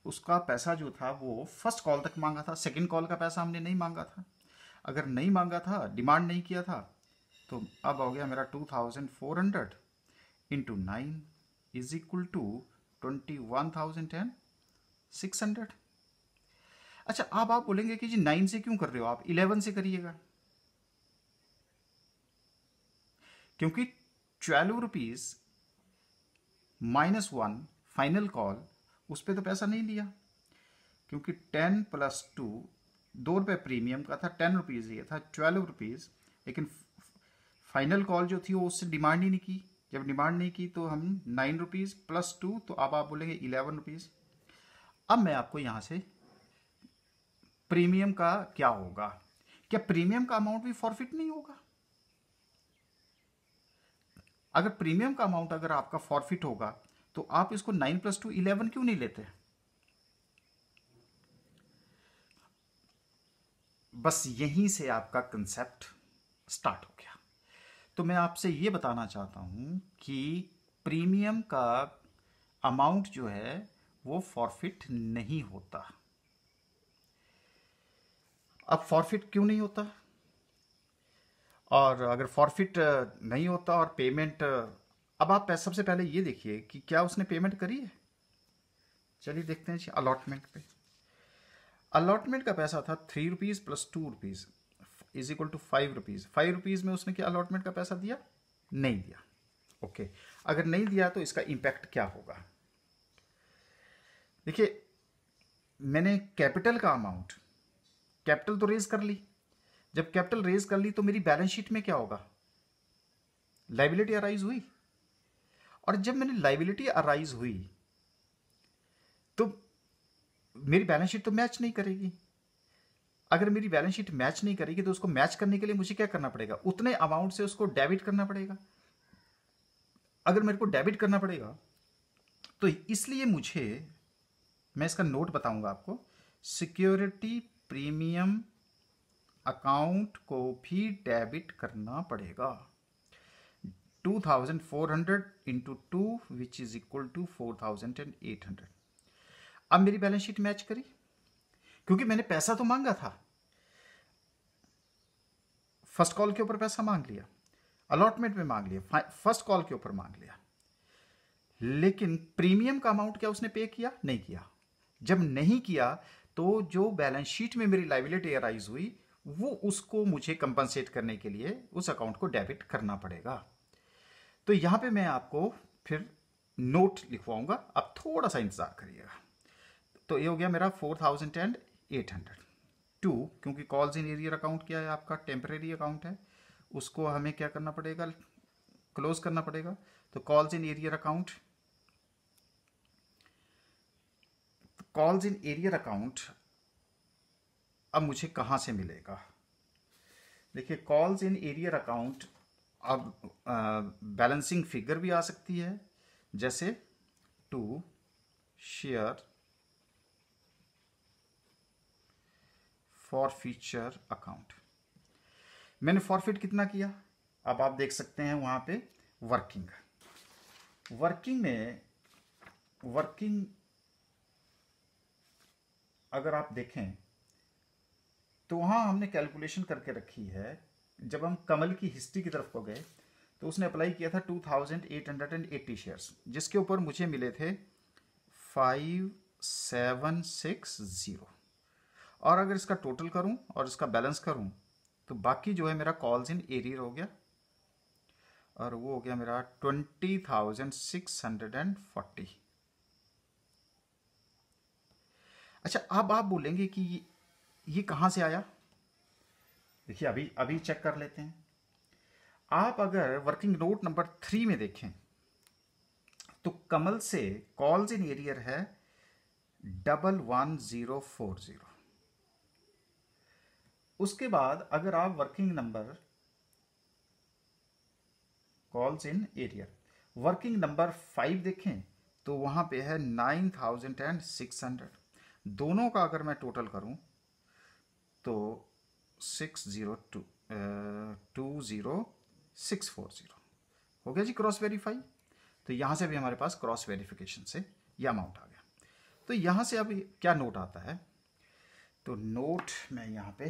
उसका पैसा जो था वो फर्स्ट कॉल तक मांगा था सेकंड कॉल का पैसा हमने नहीं मांगा था अगर नहीं मांगा था डिमांड नहीं किया था तो अब हो गया मेरा two thousand four hundred into nine is equal to twenty one thousand ten six hundred अच्छा अब आप बोलेंगे कि जी नाइन से क्यों कर रहे हो आप इलेवन से करिएगा क्योंकि twelve rupees minus one final call उस पर तो पैसा नहीं लिया क्योंकि टेन प्लस टू दो रुपये प्रीमियम का था टेन रुपीज़ ये था ट्वेल्व रुपीज़ लेकिन फाइनल कॉल जो थी वो उससे डिमांड ही नहीं की जब डिमांड नहीं की तो हम नाइन रुपीज़ प्लस टू तो अब आप बोलेंगे इलेवन रुपीज़ अब मैं आपको यहाँ से प्रीमियम का क्या होगा क्या प्रीमियम का अमाउंट भी फॉरफिट नहीं होगा अगर प्रीमियम का अमाउंट अगर आपका फॉरफिट होगा तो आप इसको नाइन प्लस टू इलेवन क्यों नहीं लेते बस यहीं से आपका कंसेप्ट स्टार्ट हो गया तो मैं आपसे ये बताना चाहता हूं कि प्रीमियम का अमाउंट जो है वो फॉरफिट नहीं होता अब फॉरफिट क्यों नहीं होता और अगर फॉरफिट नहीं होता और पेमेंट अब आप सबसे पहले ये देखिए कि क्या उसने पेमेंट करी है चलिए देखते हैं जी अलॉटमेंट पे अलॉटमेंट का पैसा था three rupees plus two rupees is equal to five rupees five rupees में उसने क्या अलॉटमेंट का पैसा दिया नहीं दिया ओके okay. अगर नहीं दिया तो इसका इम्पैक्ट क्या होगा देखिए मैंने कैपिटल का अमाउंट कैपिटल तो रेज कर ली जब कैपिटल रेज कर ली तो मेरी बैलेंस शीट में क्या होगा लाइबिलिटी अराइज हुई और जब मैंने लाइबिलिटी अराइज हुई तो मेरी बैलेंस शीट तो मैच नहीं करेगी अगर मेरी बैलेंस शीट मैच नहीं करेगी तो उसको मैच करने के लिए मुझे क्या करना पड़ेगा उतने अमाउंट से उसको डेबिट करना पड़ेगा अगर मेरे को डेबिट करना पड़ेगा तो इसलिए मुझे मैं इसका नोट बताऊंगा आपको सिक्योरिटी प्रीमियम अकाउंट को भी डेबिट करना पड़ेगा 2400 thousand four hundred into two which is equal to four thousand and eight hundred अब मेरी बैलेंस शीट मैच करी क्योंकि मैंने पैसा तो मांगा था फर्स्ट कॉल के ऊपर पैसा मांग लिया अलॉटमेंट में मांग लिया फर्स्ट कॉल के ऊपर मांग लिया लेकिन प्रीमियम का अमाउंट क्या उसने पे किया नहीं किया जब नहीं किया तो जो बैलेंस शीट में मेरी लाइविलिटी अराइज हुई वो उसको मुझे कंपनसेट करने के लिए उस अकाउंट को डेबिट करना पड़ेगा तो यहां पे मैं आपको फिर नोट लिखवाऊंगा आप थोड़ा सा इंतज़ार करिएगा तो ये हो गया मेरा four thousand and eight hundred two क्योंकि कॉल्स इन एरियर अकाउंट क्या है आपका टेम्परेरी अकाउंट है उसको हमें क्या करना पड़ेगा क्लोज करना पड़ेगा तो calls in arrear account calls in arrear account अब मुझे कहाँ से मिलेगा देखिए कॉल्स इन एरियर अकाउंट अब बैलेंसिंग फिगर भी आ सकती है जैसे to share forfeiture account मैंने फॉरफिट कितना किया अब आप देख सकते हैं वहां पे वर्किंग वर्किंग में वर्किंग अगर आप देखें तो वहाँ हमने कैलकुलेशन करके रखी है जब हम कमल की हिस्ट्री की तरफ को गए तो उसने अप्लाई किया था 2880 शेयर्स जिसके ऊपर मुझे मिले थे 5760 और अगर इसका टोटल करूं और इसका बैलेंस करूं तो बाकी जो है मेरा कॉल्स इन एरियर हो गया और वो हो गया मेरा 20,640 अच्छा अब आप बोलेंगे कि ये कहां से आया देखिए अभी अभी चेक कर लेते हैं आप अगर वर्किंग नोट नंबर थ्री में देखें तो कमल से कॉल्स इन एरियर है double one zero four zero उसके बाद अगर आप working number calls in arrear working number five देखें तो वहां पे है nine thousand and six hundred दोनों का अगर मैं टोटल करूं तो six zero two two zero six four zero हो गया जी क्रॉस वेरीफाई तो यहाँ से भी हमारे पास क्रॉस वेरिफिकेशन से यह अमाउंट आ गया तो यहाँ से अब क्या नोट आता है तो नोट मैं यहाँ पे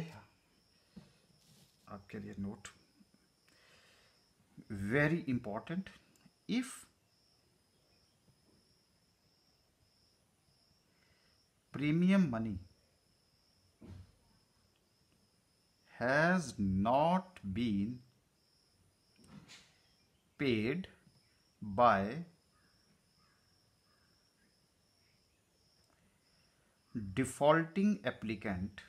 आपके लिए note very important if premium money has not been paid by defaulting applicant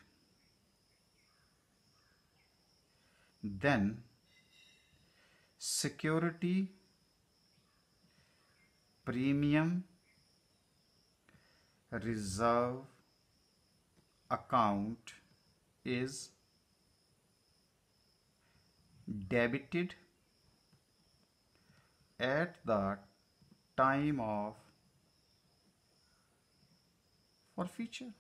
then security premium reserve account is debited at the time of forfeiture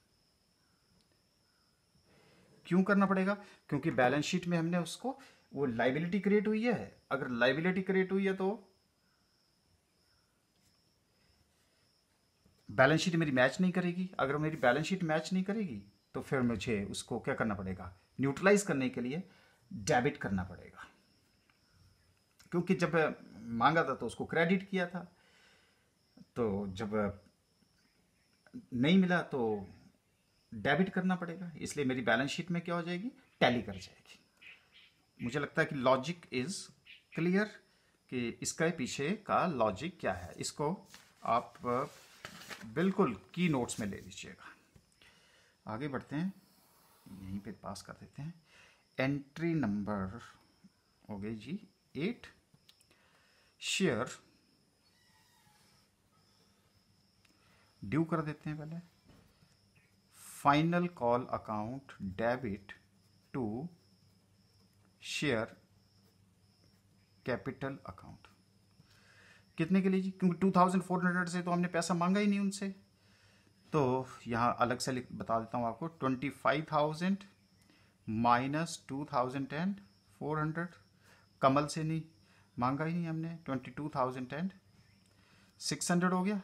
क्यों करना पड़ेगा क्योंकि बैलेंस शीट में हमने उसको वो लाइबिलिटी क्रिएट हुई है अगर लाइबिलिटी क्रिएट हुई है तो बैलेंस शीट मेरी मैच नहीं करेगी अगर मेरी बैलेंस शीट मैच नहीं करेगी तो फिर मुझे उसको क्या करना पड़ेगा न्यूट्रलाइज करने के लिए डेबिट करना पड़ेगा क्योंकि जब मांगा था तो उसको क्रेडिट किया था तो जब नहीं मिला तो डेबिट करना पड़ेगा इसलिए मेरी बैलेंस शीट में क्या हो जाएगी टैली कर जाएगी मुझे लगता है कि लॉजिक इज़ क्लियर कि इसका पीछे का लॉजिक क्या है इसको आप बिल्कुल की नोट्स में ले लीजिएगा आगे बढ़ते हैं यहीं पे पास कर देते हैं एंट्री नंबर हो गई जी एट शेयर ड्यू कर देते हैं पहले final call account debit to share capital account कितने के लिए जी क्योंकि टू थाउजेंड फोर हंड्रेड से तो हमने पैसा मांगा ही नहीं उनसे तो यहां अलग से बता देता हूं आपको twenty five thousand minus two thousand and four hundred Kamal से नहीं मांगा ही नहीं हमने twenty two thousand and six hundred हो गया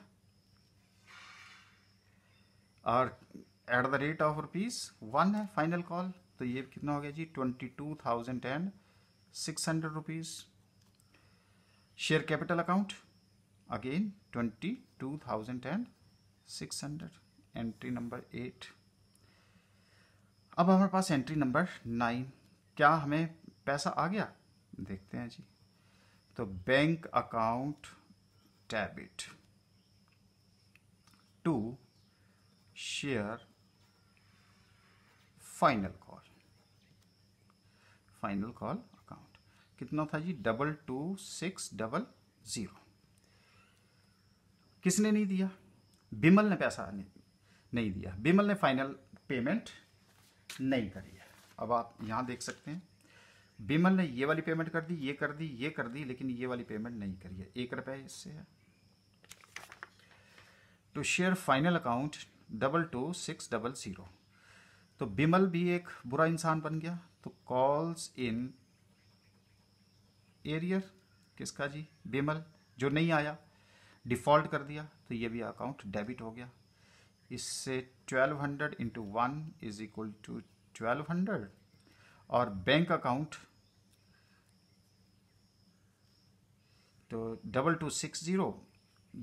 और at the rate of rupees one है फाइनल कॉल तो ये कितना हो गया जी twenty two thousand and six hundred rupees share capital account again twenty two thousand and six hundred entry number eight अब हमारे पास एंट्री नंबर नाइन क्या हमें पैसा आ गया देखते हैं जी तो bank account debit to share final call final call account कितना था जी double two six double zero किसने नहीं दिया बिमल ने पैसा नहीं, नहीं दिया बिमल ने फाइनल पेमेंट नहीं करी है अब आप यहाँ देख सकते हैं बिमल ने ये वाली पेमेंट कर दी ये कर दी ये कर दी लेकिन ये वाली पेमेंट नहीं करी है एक रुपये इससे है to share final account double two six double zero तो बिमल भी एक बुरा इंसान बन गया तो कॉल्स इन एरियर किसका जी बिमल जो नहीं आया डिफ़ॉल्ट कर दिया तो ये भी अकाउंट डेबिट हो गया इससे 1200 hundred into one is equal to twelve hundred और बैंक अकाउंट तो डबल टू सिक्स ज़ीरो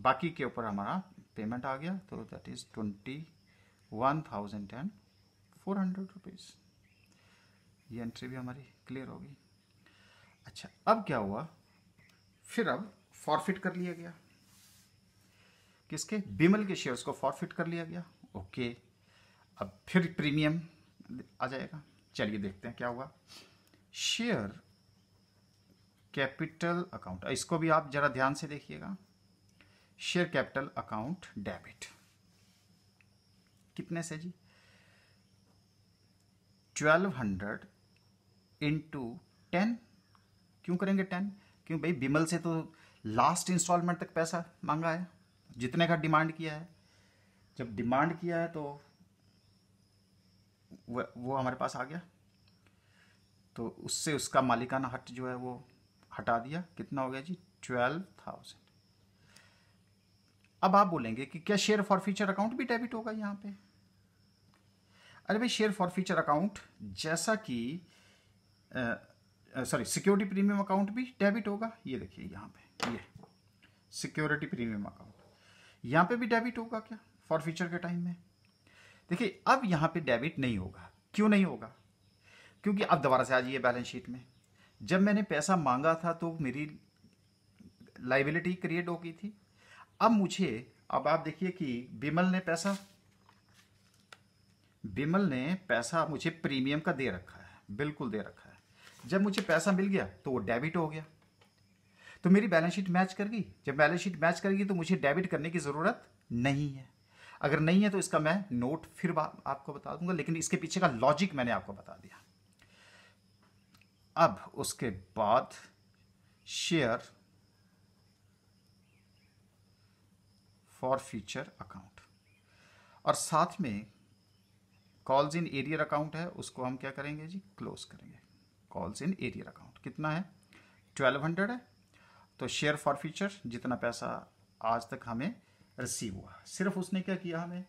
बाकी के ऊपर हमारा पेमेंट आ गया तो that is twenty one thousand and four hundred rupees ये एंट्री भी हमारी क्लियर होगी अच्छा अब क्या हुआ फिर अब फॉरफिट कर लिया गया किसके बिमल के शेयर्स को फॉरफिट कर लिया गया ओके अब फिर प्रीमियम आ जाएगा चलिए देखते हैं क्या हुआ शेयर कैपिटल अकाउंट इसको भी आप जरा ध्यान से देखिएगा शेयर कैपिटल अकाउंट डेबिट कितने से जी ट्वेल्व हंड्रेड इंटू टेन क्यों करेंगे टेन क्यों भाई बिमल से तो लास्ट इंस्टॉलमेंट तक पैसा मांगा है जितने का डिमांड किया है जब डिमांड किया है तो वो, हमारे पास आ गया तो उससे उसका मालिकाना हट जो है वो हटा दिया कितना हो गया जी ट्वेल्व थाउजेंड अब आप बोलेंगे कि क्या शेयर फॉर फ्यूचर अकाउंट भी डेबिट होगा यहां पे अरे भाई शेयर फॉर फ्यूचर अकाउंट जैसा कि सॉरी सिक्योरिटी प्रीमियम अकाउंट भी डेबिट होगा ये देखिए यहां पे ये सिक्योरिटी प्रीमियम अकाउंट यहाँ पे भी डेबिट होगा क्या फॉर फ्यूचर के टाइम में देखिए अब यहाँ पे डेबिट नहीं होगा क्यों नहीं होगा क्योंकि अब दोबारा से आ जाइए बैलेंस शीट में जब मैंने पैसा मांगा था तो मेरी लाइबिलिटी क्रिएट हो गई थी अब मुझे अब आप देखिए कि बिमल ने पैसा बिमल ने पैसा मुझे प्रीमियम का दे रखा है बिल्कुल दे रखा है जब मुझे पैसा मिल गया तो वो डेबिट हो गया तो मेरी बैलेंस शीट मैच कर गई जब बैलेंस शीट मैच करेगी तो मुझे डेबिट करने की ज़रूरत नहीं है अगर नहीं है तो इसका मैं नोट फिर आपको बता दूंगा लेकिन इसके पीछे का लॉजिक मैंने आपको बता दिया अब उसके बाद शेयर फॉर फ्यूचर अकाउंट और साथ में कॉल्स इन एरियर अकाउंट है उसको हम क्या करेंगे जी क्लोज करेंगे कॉल्स इन एरियर अकाउंट कितना है ट्वेल्व हंड्रेड है तो शेयर फॉर फ्यूचर जितना पैसा आज तक हमें रिसीव हुआ सिर्फ उसने क्या किया हमें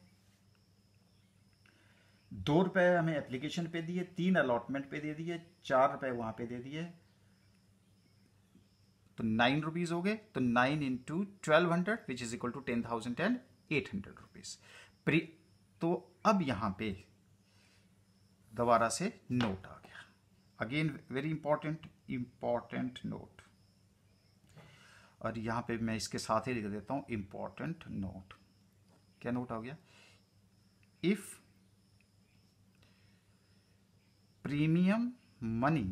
दो रुपए हमें एप्लीकेशन पे दिए तीन अलॉटमेंट पे दे दिए चार रुपए वहां पे दे दिए तो नाइन रुपीज हो गए तो nine into twelve hundred which is equal to ten thousand and eight hundred rupees तो अब यहां पे दोबारा से नोट आ गया again very important important note और यहाँ पे मैं इसके साथ ही लिख देता हूँ इम्पॉर्टेंट नोट क्या नोट हो गया if premium money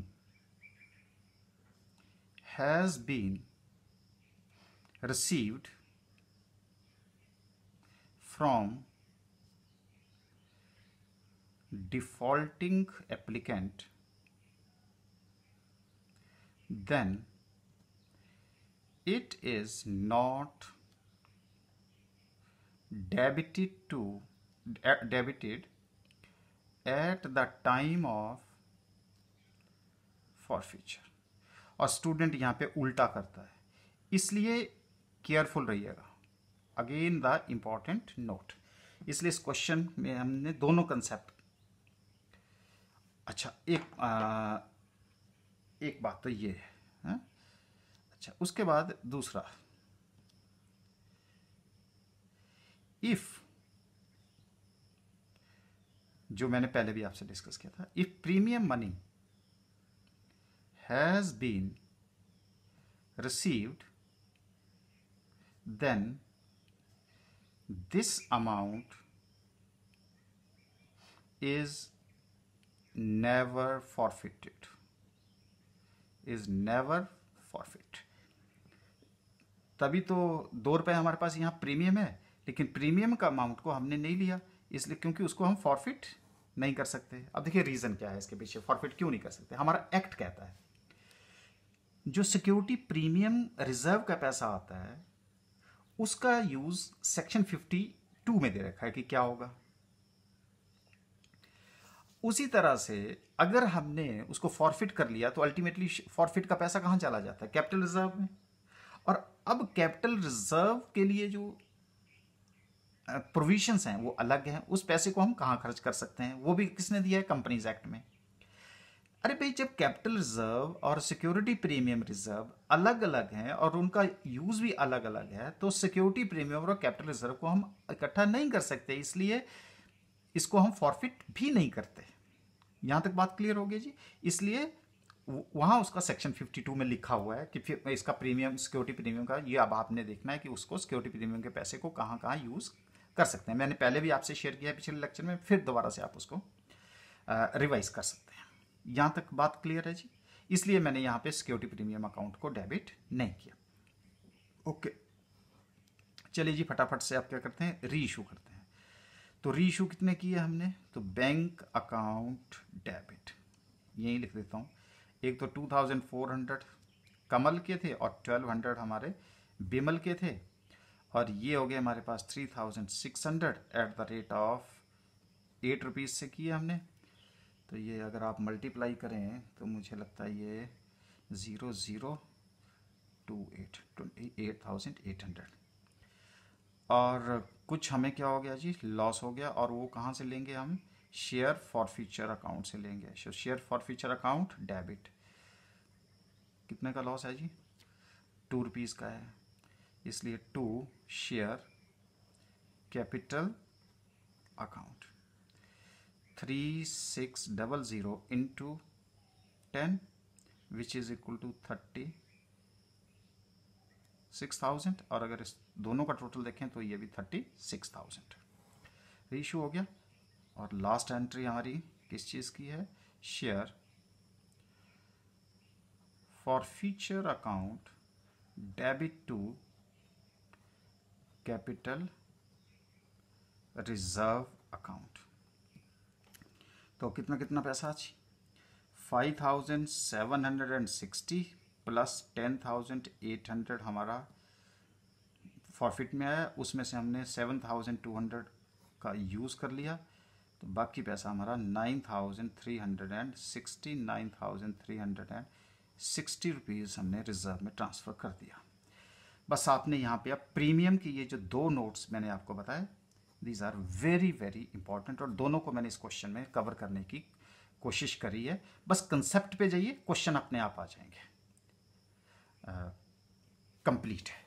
has been received from defaulting applicant then it is not debited to debited at the time of forfeiture और स्टूडेंट यहाँ पे उल्टा करता है इसलिए केयरफुल रहिएगा अगेन द इम्पॉर्टेंट नोट इसलिए इस क्वेश्चन में हमने दोनों कंसेप्ट अच्छा एक आ, एक बात तो ये है अच्छा उसके बाद दूसरा इफ जो मैंने पहले भी आपसे डिस्कस किया था if premium money has been received then this amount is never forfeited is never forfeit तभी तो दो रुपये हमारे पास यहाँ प्रीमियम है लेकिन प्रीमियम का अमाउंट को हमने नहीं लिया इसलिए क्योंकि उसको हम फॉरफिट नहीं कर सकते अब देखिए रीज़न क्या है इसके पीछे फॉरफिट क्यों नहीं कर सकते हमारा एक्ट कहता है जो सिक्योरिटी प्रीमियम रिजर्व का पैसा आता है उसका यूज सेक्शन 52 में दे रखा है कि क्या होगा उसी तरह से अगर हमने उसको फॉरफिट कर लिया तो अल्टीमेटली फॉरफिट का पैसा कहाँ चला जाता है कैपिटल रिजर्व में और अब कैपिटल रिजर्व के लिए जो प्रोविशंस हैं वो अलग हैं उस पैसे को हम कहाँ खर्च कर सकते हैं वो भी किसने दिया है कंपनीज एक्ट में अरे भाई जब कैपिटल रिजर्व और सिक्योरिटी प्रीमियम रिजर्व अलग अलग हैं और उनका यूज़ भी अलग अलग है तो सिक्योरिटी प्रीमियम और कैपिटल रिजर्व को हम इकट्ठा नहीं कर सकते इसलिए इसको हम फॉरफिट भी नहीं करते यहाँ तक बात क्लियर हो गई जी इसलिए वहाँ उसका सेक्शन 52 में लिखा हुआ है कि फिर इसका प्रीमियम सिक्योरिटी प्रीमियम का ये अब आपने देखना है कि उसको सिक्योरिटी प्रीमियम के पैसे को कहाँ कहाँ यूज़ कर सकते हैं मैंने पहले भी आपसे शेयर किया है पिछले लेक्चर में फिर दोबारा से आप उसको रिवाइज कर सकते हैं यहाँ तक बात क्लियर है जी इसलिए मैंने यहाँ पर सिक्योरिटी प्रीमियम अकाउंट को डेबिट नहीं किया ओके चलिए जी फटाफट से आप क्या करते हैं री इशू करते हैं तो री इशू कितने किए हमने तो बैंक अकाउंट डेबिट यही लिख देता हूँ एक तो 2400 कमल के थे और 1200 हमारे बिमल के थे और ये हो गए हमारे पास 3600 at the rate of eight rupees से किए हमने तो ये अगर आप मल्टीप्लाई करें तो मुझे लगता है ये zero zero two eight twenty eight thousand eight hundred और कुछ हमें क्या हो गया जी लॉस हो गया और वो कहाँ से लेंगे हम शेयर फॉर फ्यूचर अकाउंट से लेंगे so share forfeiture account debit कितने का लॉस है जी टू रुपीज़ का है इसलिए to share capital account three six double zero into ten which is equal to thirty six thousand और अगर इस दोनों का टोटल देखें तो ये भी थर्टी सिक्स थाउजेंड रीशू हो गया और लास्ट एंट्री हमारी किस चीज़ की है share forfeiture account debit to capital reserve account तो कितना कितना पैसा आज five thousand seven hundred and sixty plus ten thousand eight hundred हमारा प्रॉफिट में आया उसमें से हमने सेवन थाउजेंड टू हंड्रेड का यूज़ कर लिया तो बाकी पैसा हमारा nine thousand three hundred and sixty nine thousand three hundred and sixty rupees हमने रिज़र्व में ट्रांसफ़र कर दिया बस आपने यहाँ पे अब प्रीमियम की ये जो दो नोट्स मैंने आपको बताए these are very very important और दोनों को मैंने इस क्वेश्चन में कवर करने की कोशिश करी है बस कंसेप्ट पे जाइए क्वेश्चन अपने आप आ जाएंगे कंप्लीट uh, है